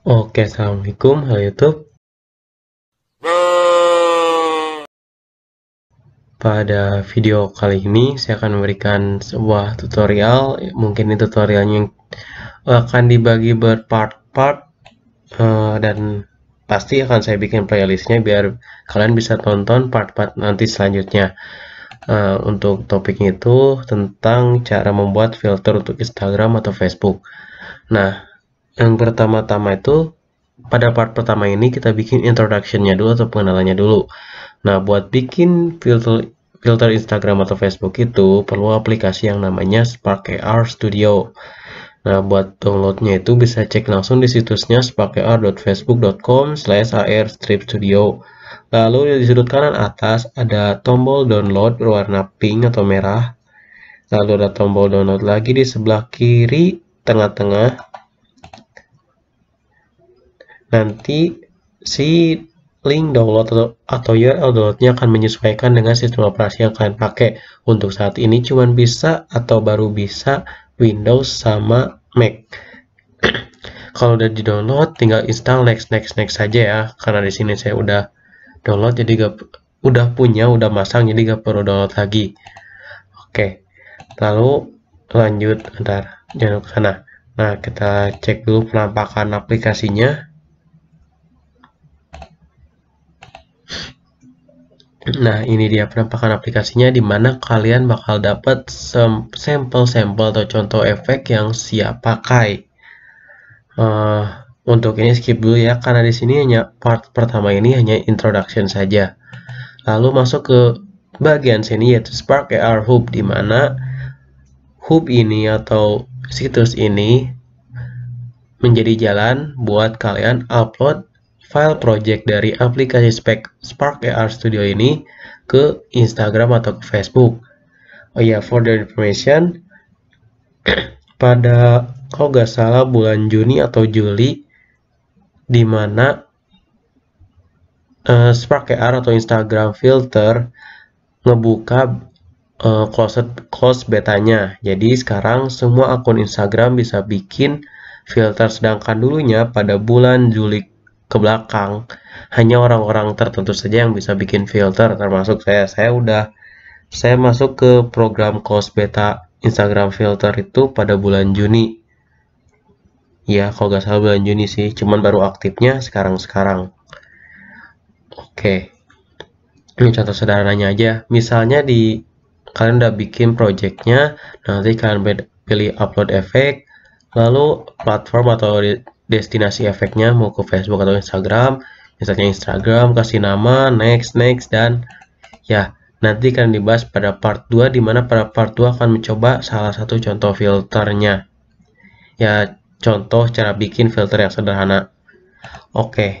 Oke, Assalamualaikum, halo YouTube. Pada video kali ini, saya akan memberikan sebuah tutorial. Mungkin ini tutorialnya yang akan dibagi berpart-part eh, dan pasti akan saya bikin playlistnya biar kalian bisa tonton part-part nanti selanjutnya. Eh, untuk topik itu tentang cara membuat filter untuk Instagram atau Facebook. Nah, yang pertama-tama itu pada part pertama ini kita bikin introductionnya dulu atau pengenalannya dulu. Nah, buat bikin filter filter Instagram atau Facebook itu perlu aplikasi yang namanya Spark AR Studio. Nah, buat downloadnya itu bisa cek langsung di situsnya sparkar.facebook.com slash ar strip studio. Lalu di sudut kanan atas ada tombol download berwarna pink atau merah. Lalu ada tombol download lagi di sebelah kiri tengah-tengah nanti si link download atau, atau URL ya, downloadnya akan menyesuaikan dengan sistem operasi yang kalian pakai. Untuk saat ini cuma bisa atau baru bisa Windows sama Mac. Kalau udah di download, tinggal install next next next saja ya, karena di sini saya udah download jadi gak udah punya udah masang jadi gak perlu download lagi. Oke, lalu lanjut ntar jangan ke sana. Nah kita cek dulu penampakan aplikasinya. Nah, ini dia penampakan aplikasinya di mana kalian bakal dapat sampel-sampel atau contoh efek yang siap pakai. Uh, untuk ini skip dulu ya, karena di sini hanya part pertama ini hanya introduction saja. Lalu masuk ke bagian sini yaitu Spark AR Hub, di mana hub ini atau situs ini menjadi jalan buat kalian upload file project dari aplikasi Spark AR Studio ini ke Instagram atau ke Facebook. Oh ya, yeah, for the information, pada kalau nggak salah bulan Juni atau Juli, di mana uh, Spark AR atau Instagram Filter ngebuka uh, closed close betanya. Jadi sekarang semua akun Instagram bisa bikin filter sedangkan dulunya pada bulan Juli ke belakang. Hanya orang-orang tertentu saja yang bisa bikin filter, termasuk saya. Saya udah saya masuk ke program Cos Beta Instagram Filter itu pada bulan Juni. Ya, kalau nggak salah bulan Juni sih, cuman baru aktifnya sekarang-sekarang. Oke. Ini contoh sederhananya aja. Misalnya di kalian udah bikin projectnya, nanti kalian pilih upload efek, lalu platform atau destinasi efeknya mau ke Facebook atau Instagram misalnya Instagram kasih nama next next dan ya nanti akan dibahas pada part 2 dimana pada part 2 akan mencoba salah satu contoh filternya ya contoh cara bikin filter yang sederhana oke okay.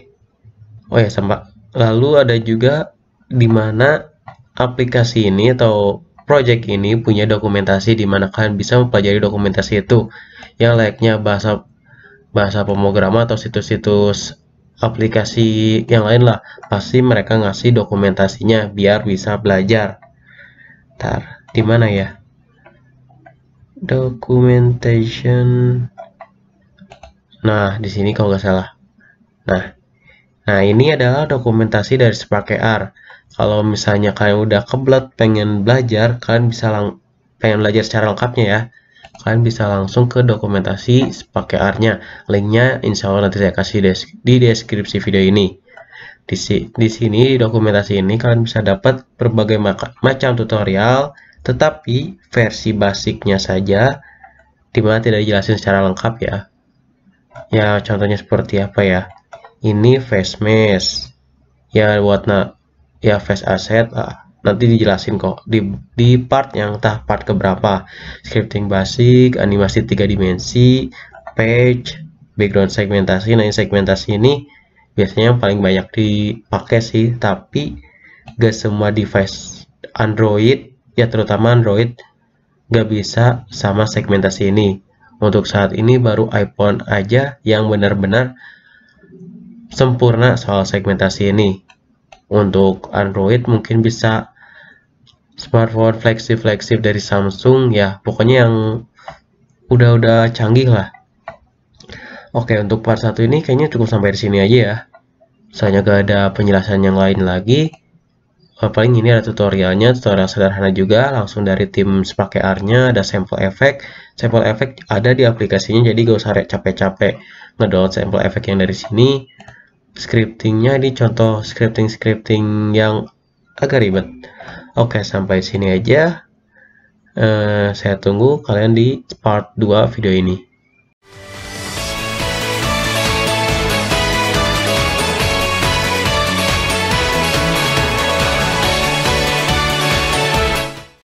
oh ya sama lalu ada juga dimana aplikasi ini atau project ini punya dokumentasi di kalian bisa mempelajari dokumentasi itu yang layaknya bahasa bahasa pemrograman atau situs-situs aplikasi yang lain lah pasti mereka ngasih dokumentasinya biar bisa belajar tar di mana ya documentation nah di sini kalau nggak salah nah nah ini adalah dokumentasi dari Spark AR kalau misalnya kalian udah kebelet pengen belajar kalian bisa lang pengen belajar secara lengkapnya ya kalian bisa langsung ke dokumentasi pakai R-nya. Linknya insya Allah nanti saya kasih di deskripsi video ini. Di, si di sini, di dokumentasi ini kalian bisa dapat berbagai macam tutorial, tetapi versi basicnya saja, dimana tidak dijelasin secara lengkap ya. Ya, contohnya seperti apa ya. Ini face mesh. Ya, buat na ya face asset ah nanti dijelasin kok di, di part yang tah part keberapa scripting basic animasi tiga dimensi page background segmentasi nah segmentasi ini biasanya yang paling banyak dipakai sih tapi gak semua device Android ya terutama Android gak bisa sama segmentasi ini untuk saat ini baru iPhone aja yang benar-benar sempurna soal segmentasi ini untuk Android mungkin bisa smartphone flagship-flagship dari Samsung ya pokoknya yang udah-udah canggih lah oke untuk part 1 ini kayaknya cukup sampai di sini aja ya soalnya gak ada penjelasan yang lain lagi eh, paling ini ada tutorialnya, tutorial sederhana juga, langsung dari tim sepakai R-nya, ada sampel efek, sampel efek ada di aplikasinya, jadi gak usah capek-capek ngedownload sampel efek yang dari sini scriptingnya di contoh scripting-scripting yang agak ribet. Oke, sampai sini aja. Uh, saya tunggu kalian di part 2 video ini.